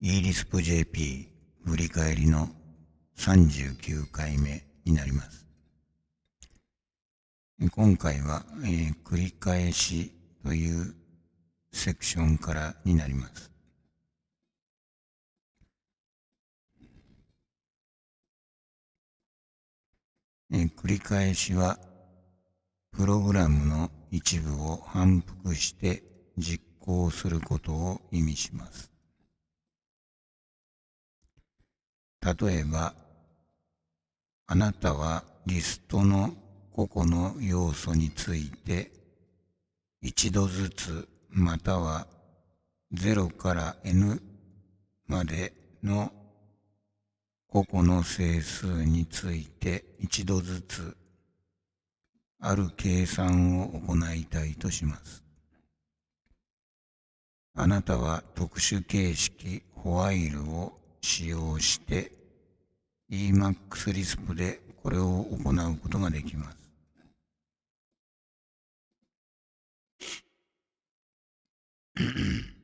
イーリスプ JP 振り返りの39回目になります。今回は、えー、繰り返しというセクションからになります。えー、繰り返しはプログラムの一部を反復して実行することを意味します。例えば、あなたはリストの個々の要素について、一度ずつまたは0から n までの個々の整数について一度ずつある計算を行いたいとします。あなたは特殊形式ホワイルを使用して EMAX リスプでこれを行うことができます。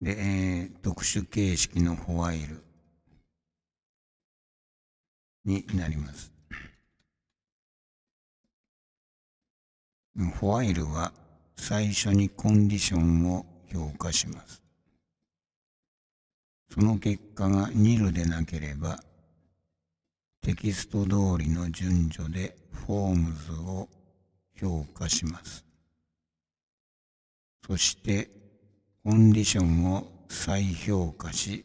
で、えー、特殊形式のホワイルになります。フォアイルは最初にコンディションを評価します。その結果がニルでなければ、テキスト通りの順序でフォームズを評価します。そして、コンディションを再評価し、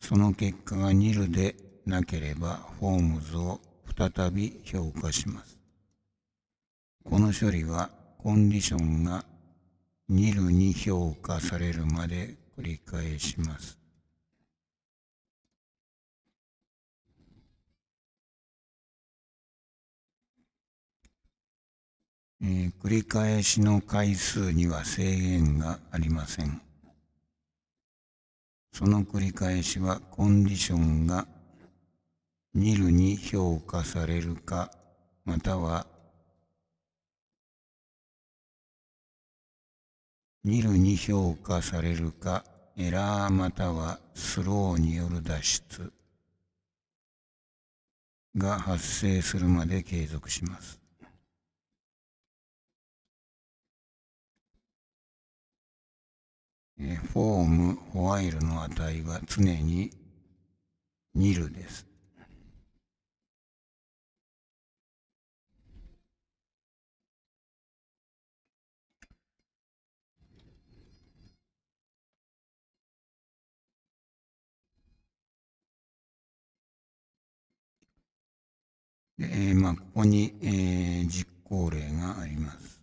その結果がニルでなければフォームズを再び評価します。この処理はコンディションがニルに評価されるまで繰り返します。えー、繰り返しの回数には制限がありません。その繰り返しはコンディションが見るに評価されるか、または見るに評価されるかエラーまたはスローによる脱出が発生するまで継続します。フォーム、ホワイルの値は常にニルです。で、えー、まあ、ここに、えー、実行例があります。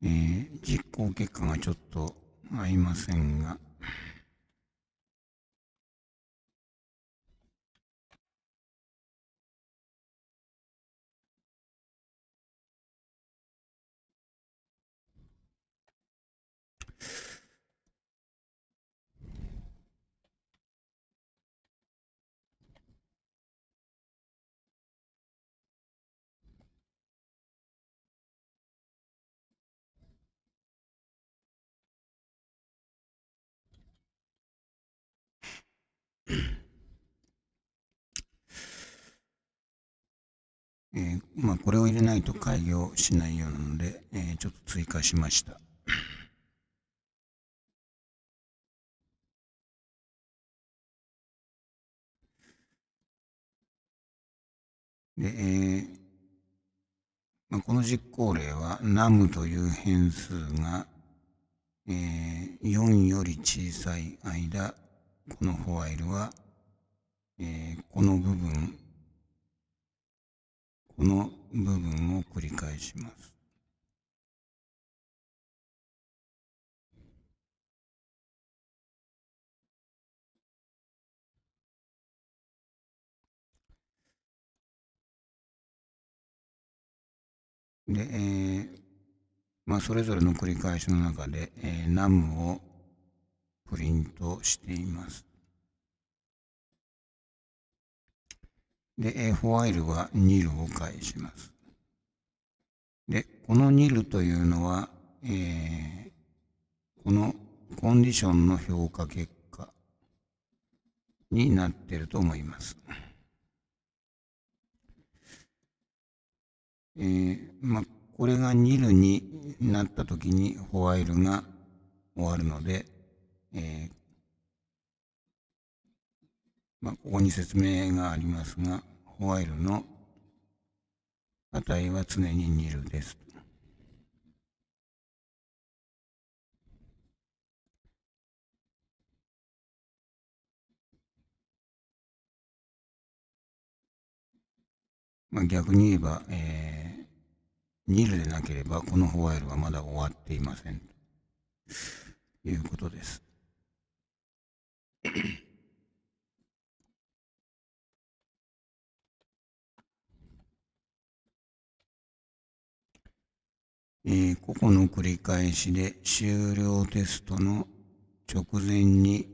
えー、実行結果がちょっと合いませんが。えー、まあ、これを入れないと開業しないようなので、えー、ちょっと追加しました。で、えー、まあ、この実行例は num という変数が、えー、4より小さい間、このホワイルは、えー、この部分この部分を繰り返します。で、えー、まあ、それぞれの繰り返しの中で、えー、ナムをプリントしています。で、フワイルはニルを返します。で、このニルというのは、えー、このコンディションの評価結果になっていると思います。えー、まあ、これがニルになった時にホワイルが終わるので、えー、まあ、ここに説明がありますが、ホワイルの値は常にニルです。まあ、逆に言えば、えー、ニルでなければ、このホワイルはまだ終わっていません。ということです。えー、ここの繰り返しで終了テストの直前に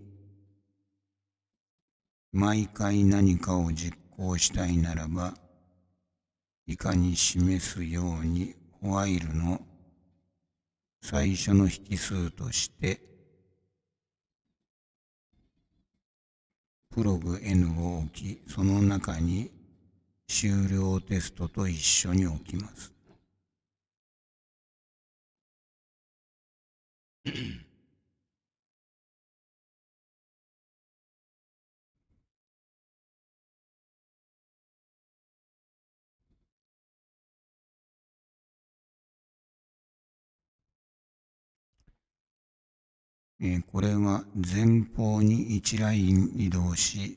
毎回何かを実行したいならば以下に示すようにホワイルの最初の引数としてプログ N を置きその中に終了テストと一緒に置きます。えこれは前方に一ライン移動し、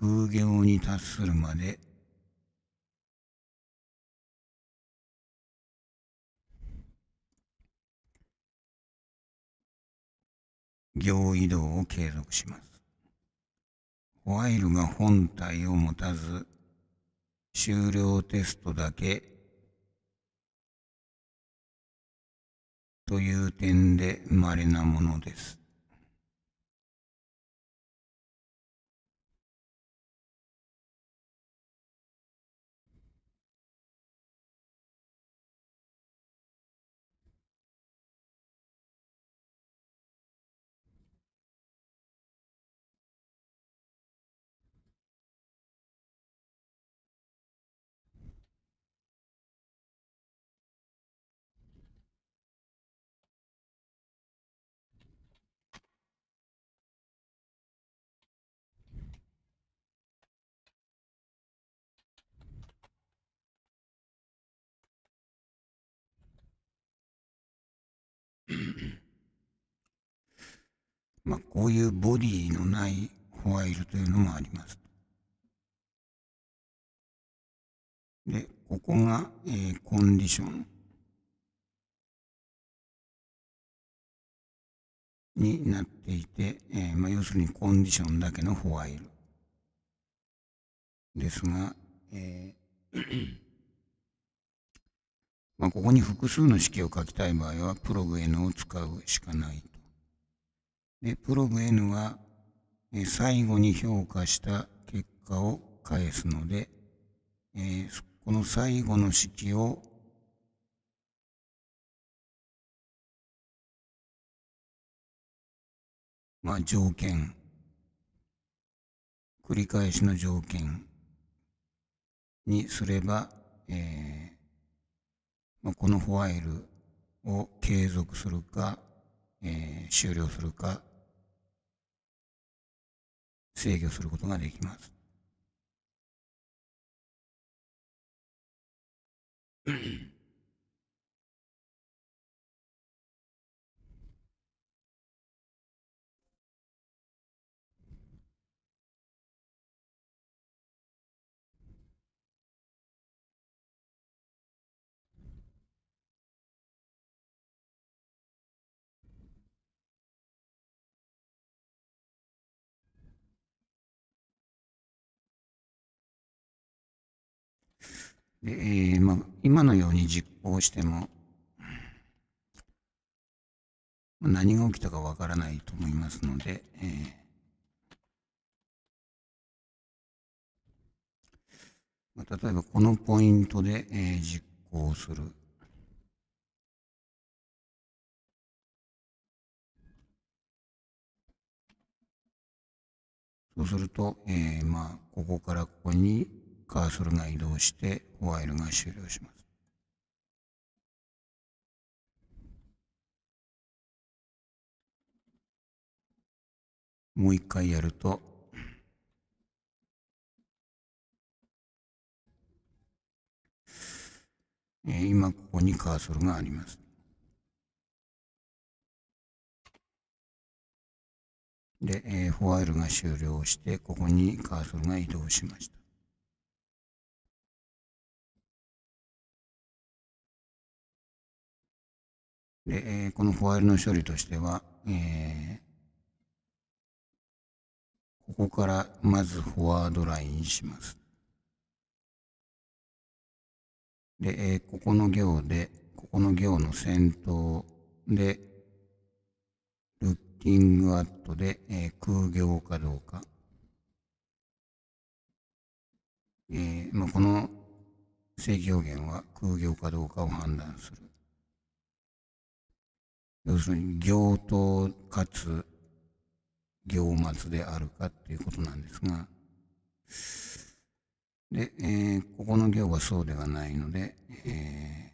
空行に達するまで行移動を継続します。ホワイルが本体を持たず、終了テストだけという点で稀なものです。まあ、こういうボディのないホワイルというのもあります。で、ここが、えー、コンディションになっていて、えー、まあ、要するにコンディションだけのホワイルですが、えーまあ、ここに複数の式を書きたい場合は、プログ N を使うしかないと。で、プログ N は、え最後に評価した結果を返すので、えー、この最後の式を、まあ、条件、繰り返しの条件にすれば、えーまあ、このファイルを継続するか、えー、終了するか、制御することができます。で、えー、まあ、今のように実行しても、何が起きたかわからないと思いますので、えーまあ、例えばこのポイントで、えー、実行する。そうすると、えー、まあ、ここからここにカーソルが移動してホワイルが終了します。もう一回やると、えー、今ここにカーソルがあります。で、えー、フォアイルが終了して、ここにカーソルが移動しました。で、えー、このファイルの処理としては、えー、ここからまずフォワードラインします。で、えー、ここの行で、ここの行の先頭で、ルッキングアットで、えー、空行かどうか。えーまあ、この正規表現は空行かどうかを判断する。要するに行頭かつ行末であるかっていうことなんですが、で、えー、ここの行はそうではないので、え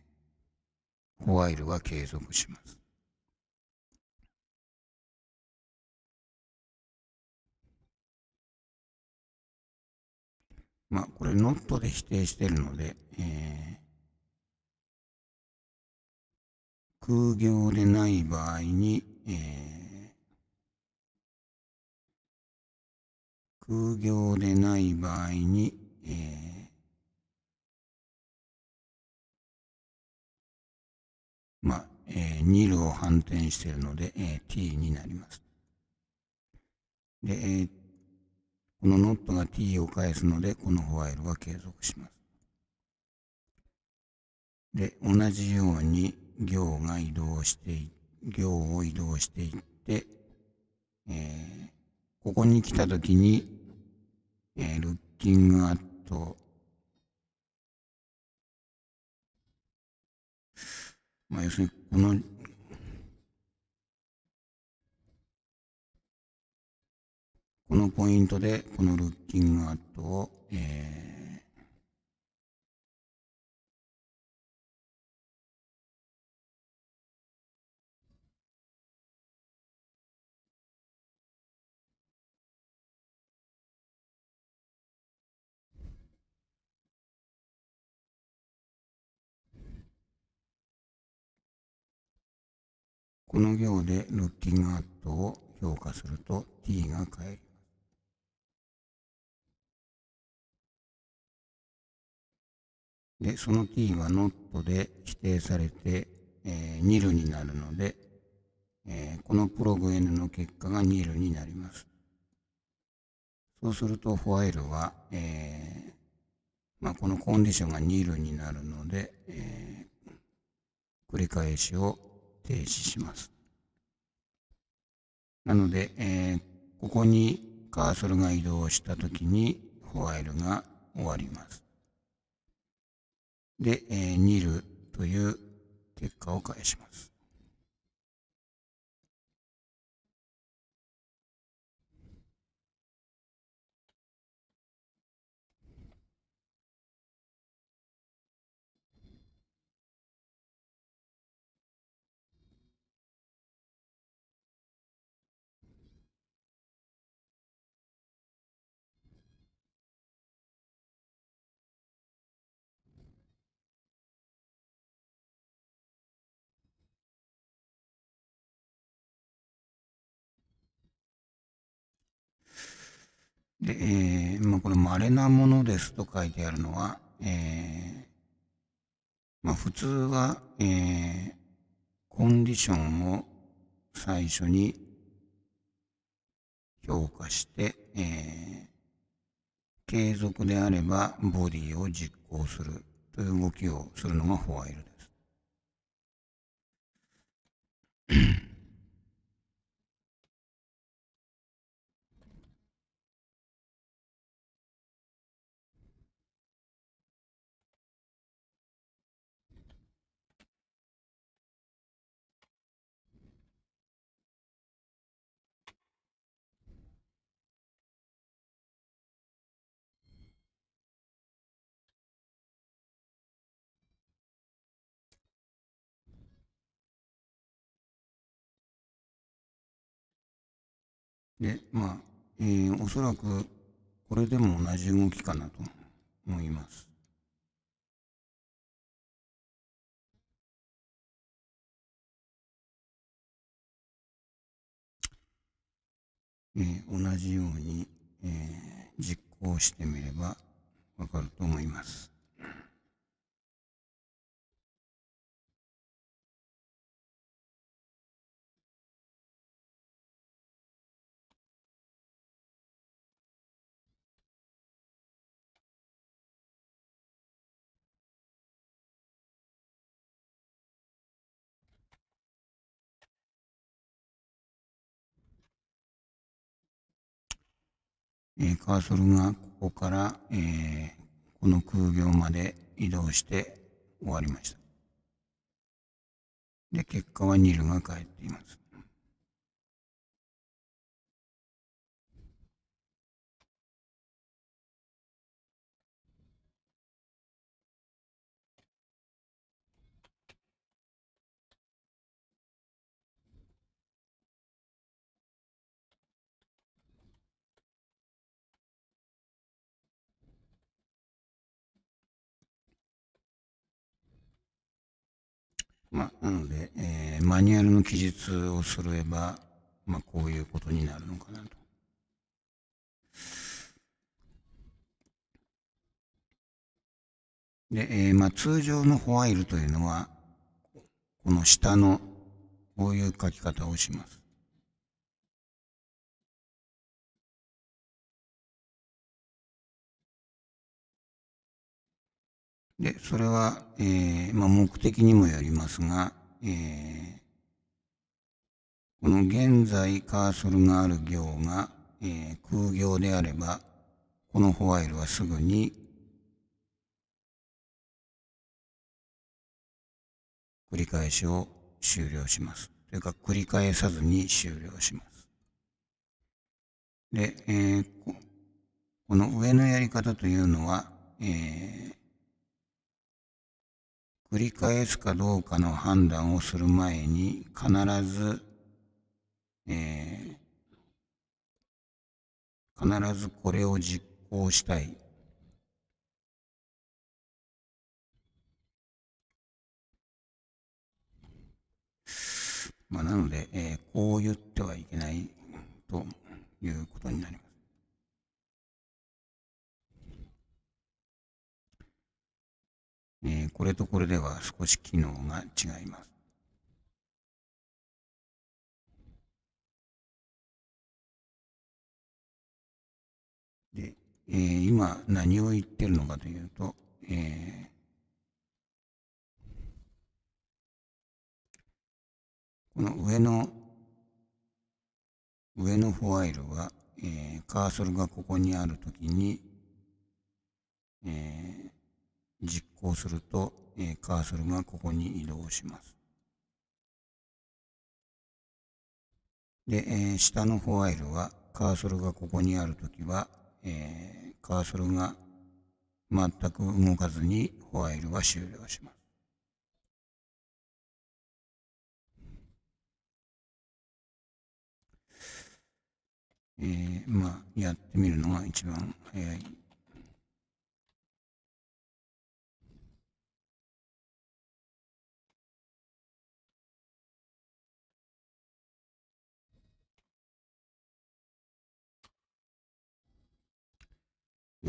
ー、ホワイルは継続します。まあ、これノットで否定しているので、えー空業でない場合に、えー、業でない場合に、えー、まあ、えー、ルを反転しているので、えー、t になります。で、えー、このノットが t を返すので、このホワイルは継続します。で、同じように、行が移動して行を移動していって、えー、ここに来た時に、えー、ルッキングアット、まあ、要するに、この、このポイントで、このルッキングアットを、えーこの行でルッキングアットを評価すると t が返ります。で、その t は not で指定されて、えー、ニルになるので、えー、このプログ n の結果がニルになります。そうすると、フォアルは、えーまあ、このコンディションがニルになるので、えー、繰り返しを停止します。なので、えー、ここにカーソルが移動したときにファイルが終わります。で、えー、ニルという結果を返します。で、えー、まあ、これ、稀なものですと書いてあるのは、えー、まあ、普通は、えー、コンディションを最初に評価して、えー、継続であればボディを実行するという動きをするのがホワイルです。で、まあ、えー、おそらくこれでも同じ動きかなと思います。えー、同じように、えー、実行してみればわかると思います。えカーソルがここから、えこの空行まで移動して終わりました。で、結果はニルが帰っています。まあ、なので、えー、マニュアルの記述を揃えば、まあ、こういうことになるのかなと。で、えー、まあ、通常のホワイルというのは、この下の、こういう書き方をします。で、それは、えー、まあ、目的にもよりますが、えー、この現在カーソルがある行が、えー、空行であれば、このホワイルはすぐに、繰り返しを終了します。というか、繰り返さずに終了します。で、えー、この上のやり方というのは、えー、繰り返すかどうかの判断をする前に必ず、えー、必ずこれを実行したい。まあ、なので、えー、こう言ってはいけないということになります。えー、これとこれでは少し機能が違います。で、えー、今何を言ってるのかというと、えー、この上の、上のフォワイルは、えー、カーソルがここにあるときに、えー、実行すると、えカーソルがここに移動します。で、え下のフォイルはカーソルがここにあるときは、えカーソルが全く動かずにフォイルは終了します。えー、まあ、やってみるのが一番早い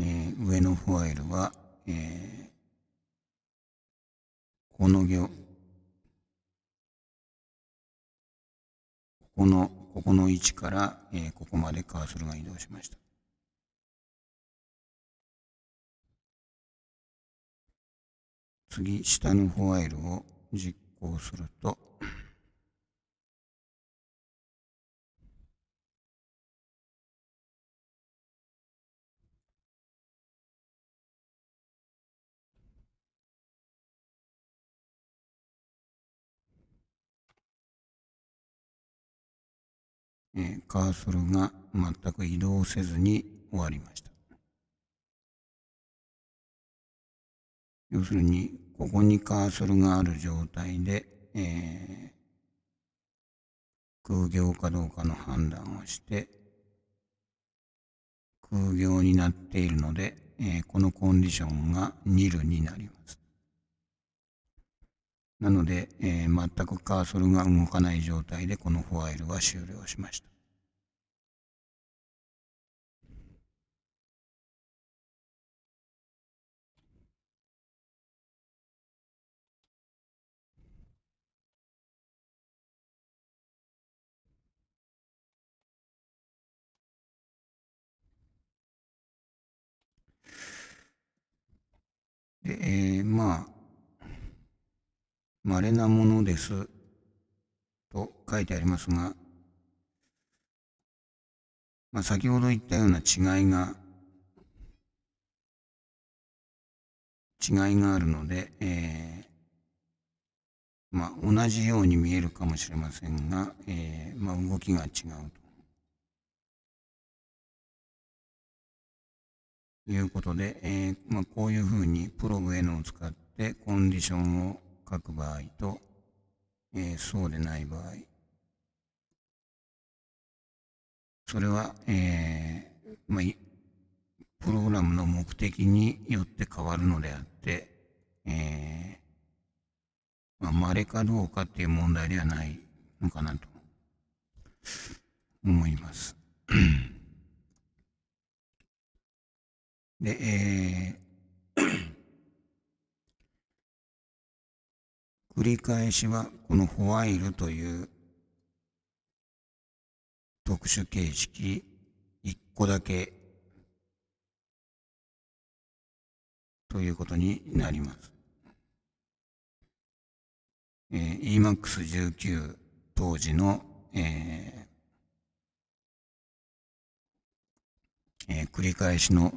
えー、上のファイルは、えー、この行、ここの、ここの位置から、えー、ここまでカーソルが移動しました。次、下のファイルを実行すると、えカーソルが全く移動せずに終わりました。要するに、ここにカーソルがある状態で、えー、空行かどうかの判断をして、空行になっているので、えー、このコンディションがニルになります。なので、えー、全くカーソルが動かない状態でこのファイルは終了しました。で、えー、まあ稀なものです。と書いてありますが、まあ、先ほど言ったような違いが、違いがあるので、えー、まあ、同じように見えるかもしれませんが、えー、まあ、動きが違うということで、えー、まあ、こういうふうにプログ N を使ってコンディションを書く場合と、えー、そうでない場合。それは、えー、まあ、プログラムの目的によって変わるのであって、えー、まあ、稀かどうかっていう問題ではないのかなと思います。で、えー繰り返しはこのホワイルという特殊形式1個だけということになります。えー、EMAX19 当時の、えーえー、繰り返しの、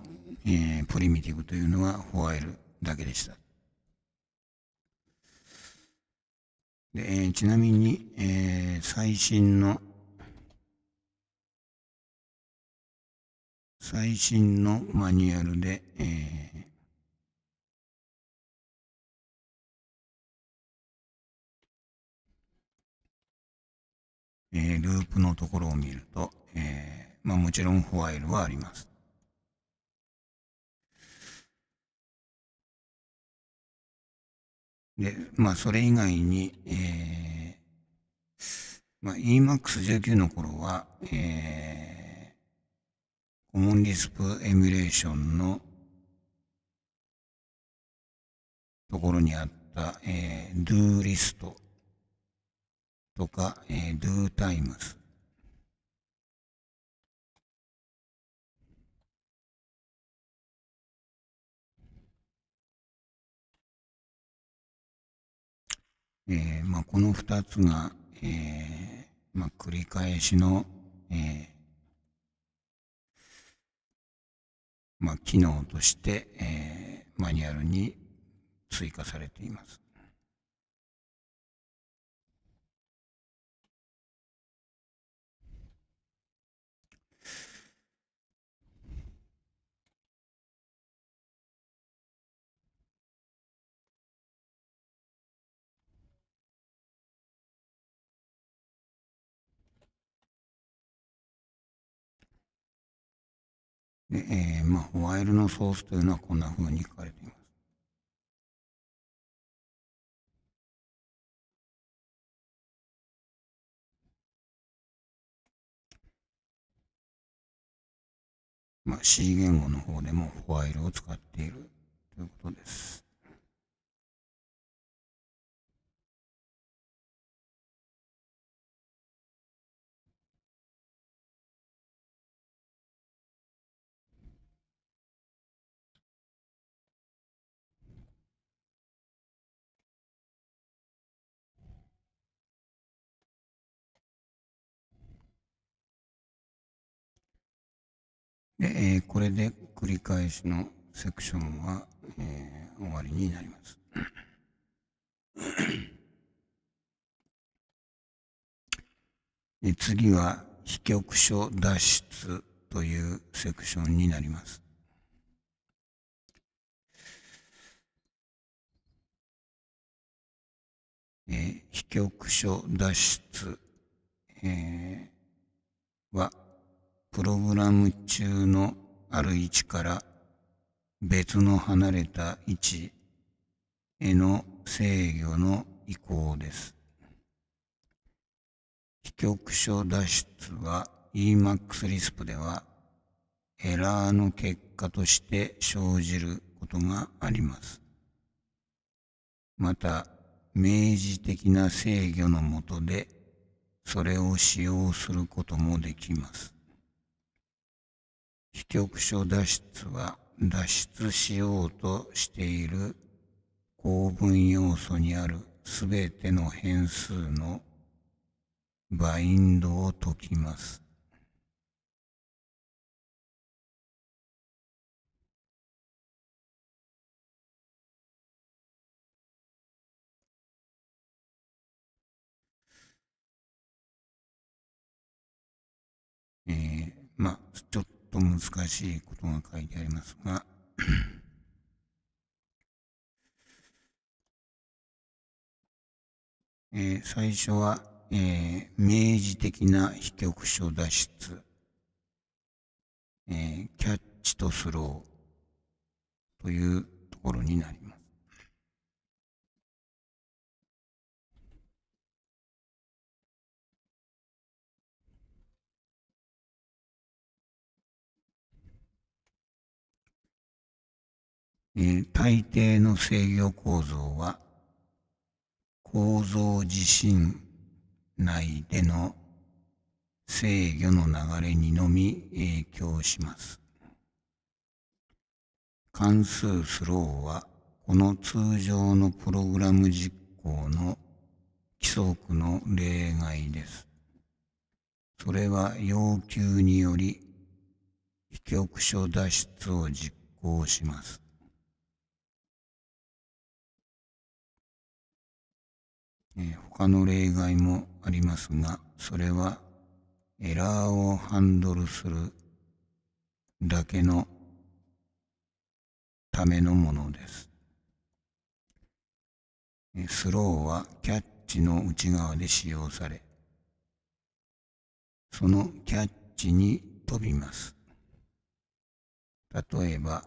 えー、プリミティブというのはホワイルだけでした。で、えー、ちなみに、えー、最新の、最新のマニュアルで、えー、えー、ループのところを見ると、えーまあ、もちろんホワイルはあります。で、まあ、それ以外に、えー、まあ、EMAX19 の頃は、えー、コモンリスプエミュレーションのところにあった、えー、do リストとか、えー、do times えー、まあ、この2つが、えー、まあ、繰り返しの、えー、まあ、機能として、えマニュアルに追加されています。で、えー、まあ、ワイルのソースというのはこんな風に書かれています。まあ、C 言語の方でもホワイルを使っているということです。で、えー、これで繰り返しのセクションは、えー、終わりになります。え次は、被局所脱出というセクションになります。えー、被局所脱出、えー、は、プログラム中のある位置から別の離れた位置への制御の移行です。非局所脱出は EMAX リス p ではエラーの結果として生じることがあります。また、明示的な制御のもとでそれを使用することもできます。非局所脱出は脱出しようとしている構文要素にあるすべての変数のバインドを解きます。えー、まあ、ちょっと難しいことが書いてありますが えー、最初は、えー、明示的な被局所脱出、えー、キャッチとスローというところになります。えー、大抵の制御構造は構造自身内での制御の流れにのみ影響します。関数スローはこの通常のプログラム実行の規則の例外です。それは要求により、被局所脱出を実行します。え他の例外もありますが、それはエラーをハンドルするだけのためのものです。スローはキャッチの内側で使用され、そのキャッチに飛びます。例えば、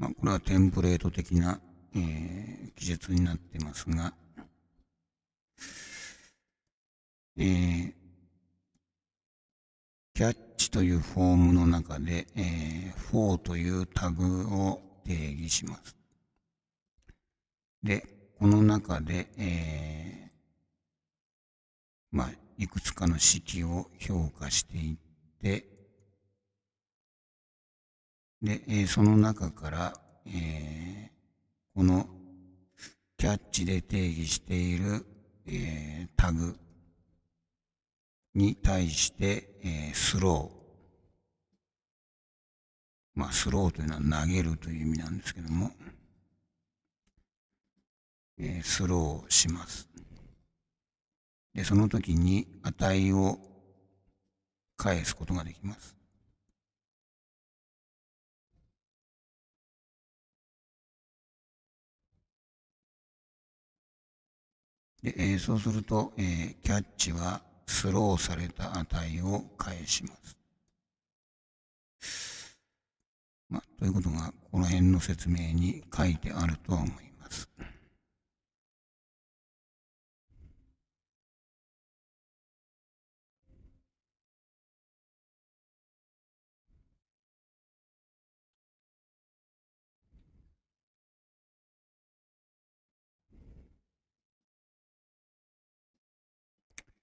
まあ、これはテンプレート的な、えー、記述になってますが、えー、キャッチというフォームの中で、えー、フォーというタグを定義します。で、この中で、えー、まあ、いくつかの式を評価していって、で、えー、その中から、えー、このキャッチで定義している、えー、タグに対して、えスロー。まあ、スローというのは投げるという意味なんですけども、えスローします。で、その時に値を返すことができます。で、えー、そうすると、えー、キャッチはスローされた値を返します。まあ、ということが、この辺の説明に書いてあるとは思います。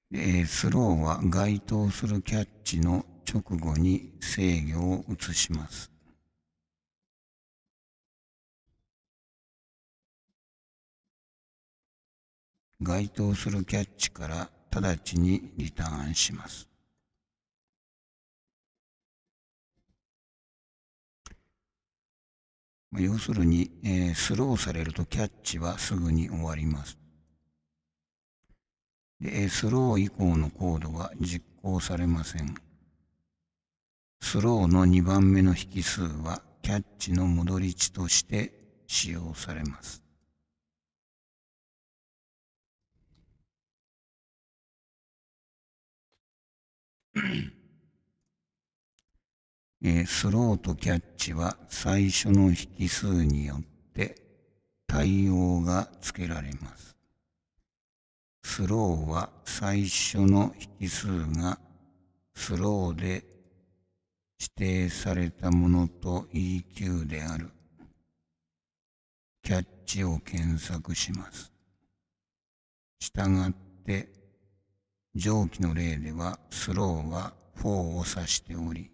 えー、スローは該当するキャッチの直後に制御を移します。該当するキャッチから直ちにリターンします。要するに、えー、スローされるとキャッチはすぐに終わります。で、スロー以降のコードは実行されません。スローの2番目の引数はキャッチの戻り値として使用されます。えスローとキャッチは最初の引数によって対応がつけられます。スローは最初の引数がスローで指定されたものと EQ である。キャッチを検索します。したがって、上記の例ではスローは4を指しており、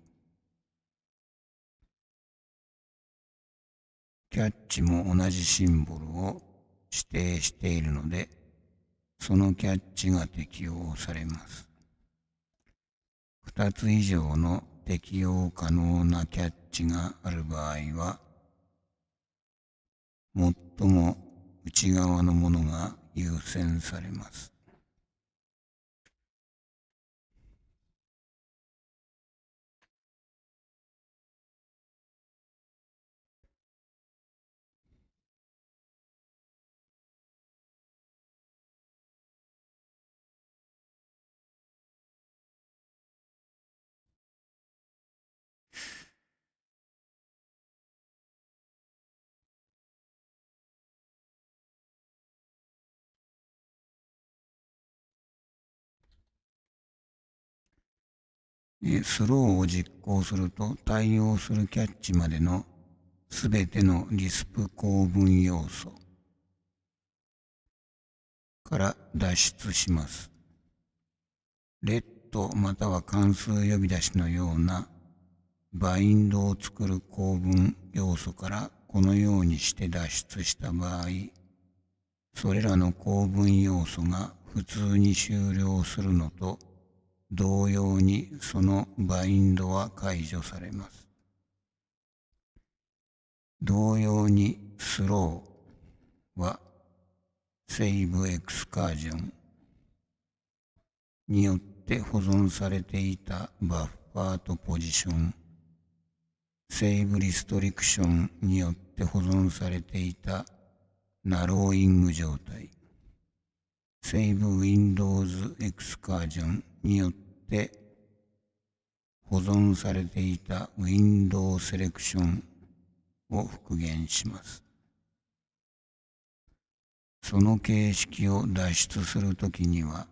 キャッチも同じシンボルを指定しているので、そのキャッチが適用されます。2つ以上の適用可能なキャッチがある場合は、最も内側のものが優先されます。スローを実行すると対応するキャッチまでの全てのリスプ構文要素から脱出します。レッドまたは関数呼び出しのようなバインドを作る構文要素からこのようにして脱出した場合、それらの構文要素が普通に終了するのと同様にそのバインドは解除されます。同様にスローはセーブエクスカージョンによって保存されていたバッファーとポジションセーブリストリクションによって保存されていたナローイング状態セーブウィンドウズエクスカージョンによってて保存されていたウィンドウセレクションを復元します。その形式を脱出するときには、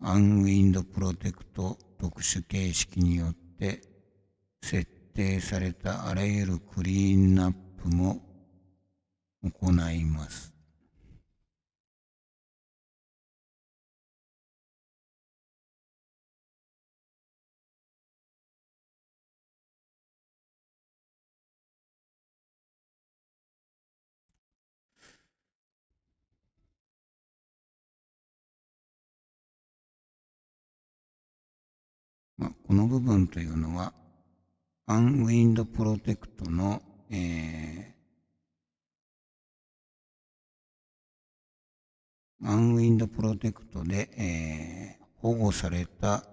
アンウィンドプロテクト特殊形式によって設定されたあらゆるクリーンナップも行います。まあ、この部分というのは、アンウィンドプロテクトの、えー、アンウィンドプロテクトで、えー、保護された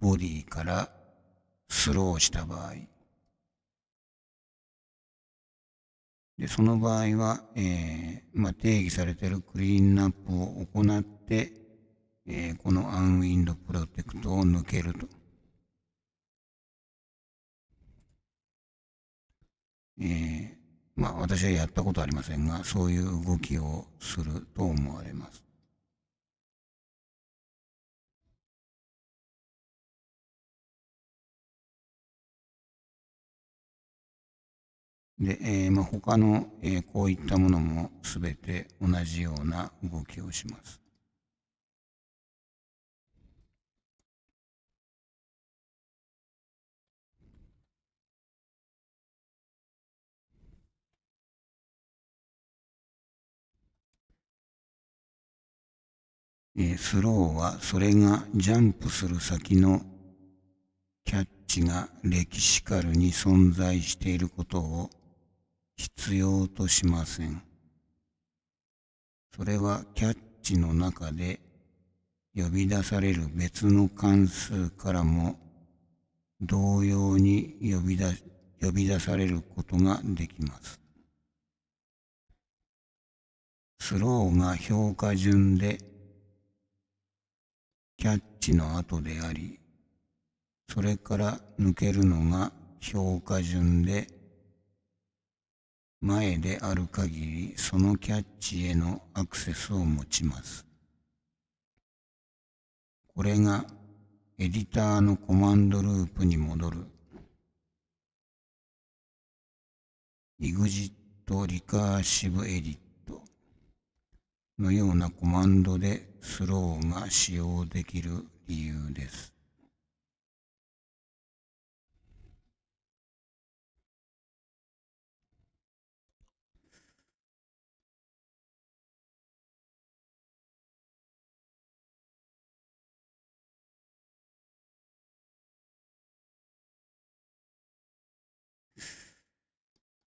ボディからスローした場合。で、その場合は、えー、まあ、定義されているクリーンアップを行って、えー、このアンウィンドプロテクトを抜けると。えー、まあ私はやったことありませんが、そういう動きをすると思われます。で、えー、まあ、他の、えー、こういったものも全て同じような動きをします。えー、スローはそれがジャンプする先のキャッチが歴史カルに存在していることを必要としません。それはキャッチの中で呼び出される別の関数からも同様に呼び出呼び出されることができます。スローが評価順でキャッチの後であり、それから抜けるのが評価順で、前である限りそのキャッチへのアクセスを持ちます。これがエディターのコマンドループに戻る EXIT リカーシブエディットのようなコマンドでスローが使用できる理由です。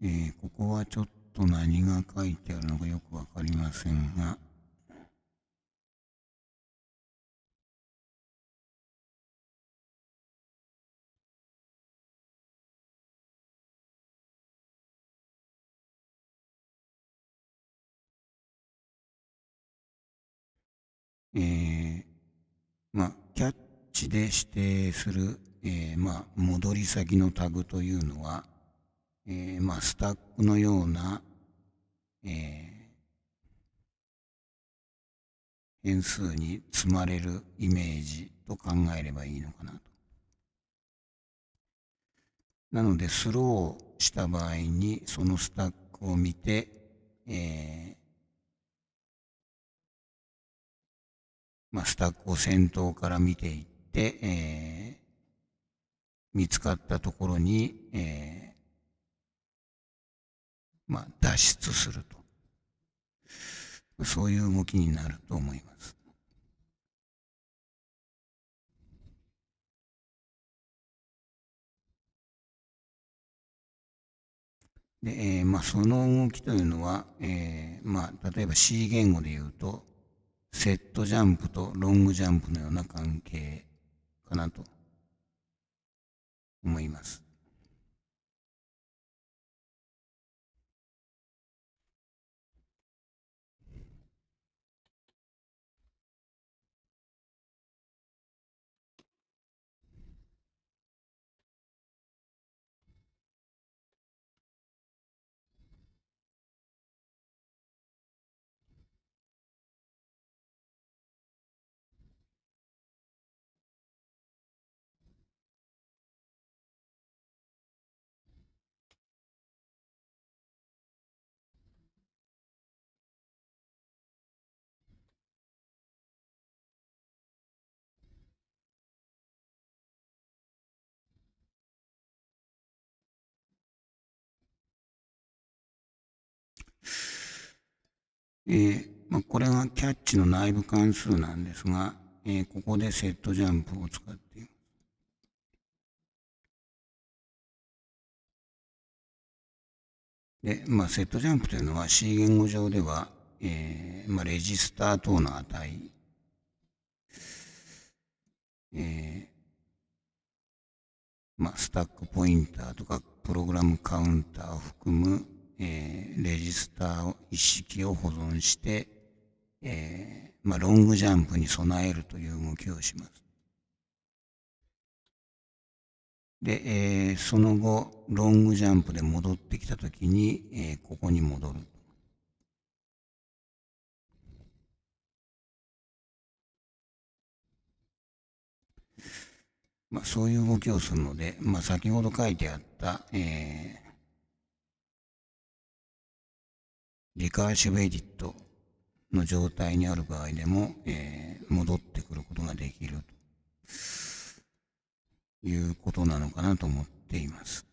えー、ここはちょっと何が書いてあるのかよくわかりませんが、えー、まあ、キャッチで指定する、えー、まあ、戻り先のタグというのは、えー、まあ、スタックのような、え変数に積まれるイメージと考えればいいのかなと。なので、スローした場合に、そのスタックを見て、えまあ、スタックを先頭から見ていって、えー、見つかったところに、えー、まあ、脱出すると。そういう動きになると思います。で、えーまあ、その動きというのは、えーまあ、例えば C 言語で言うと、セットジャンプとロングジャンプのような関係かなと思います。えー、まあ、これはキャッチの内部関数なんですが、えー、ここでセットジャンプを使っています。で、まあ、セットジャンプというのは C 言語上では、えー、まあ、レジスター等の値、えまあ、スタックポインターとかプログラムカウンターを含むえー、レジスター一式を保存して、えー、まあ、ロングジャンプに備えるという動きをします。で、えー、その後、ロングジャンプで戻ってきたときに、えー、ここに戻る。まあ、そういう動きをするので、まあ、先ほど書いてあった、えー、リカーシブエディットの状態にある場合でも、えー、戻ってくることができるということなのかなと思っています。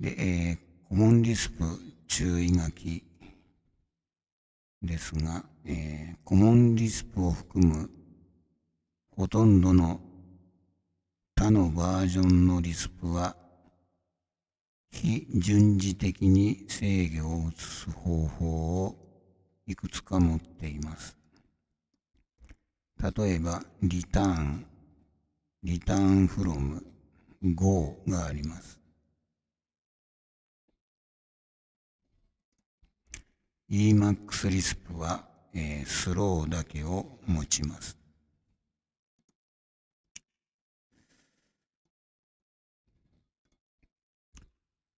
で、えー、コモンリスプ注意書きですが、えー、コモンリスプを含むほとんどの他のバージョンのリスプは非順次的に制御を移す方法をいくつか持っています。例えば、リターン、リターンフロム、ゴーがあります。EMAX リスプは、えー、スローだけを持ちます。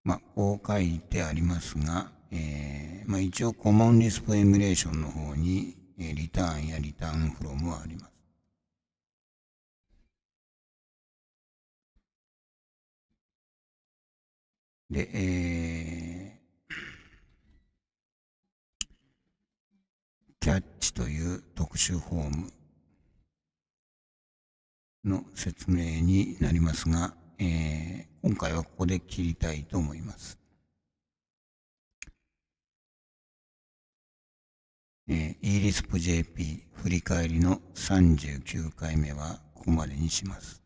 まあ、こう書いてありますが、えーまあ、一応コモンリスプエミュレーションの方に、えー、リターンやリターンフロムはあります。で、えー、キャッチという特殊フォームの説明になりますが、えー、今回はここで切りたいと思います。えー、イーリスプ JP 振り返りの39回目はここまでにします。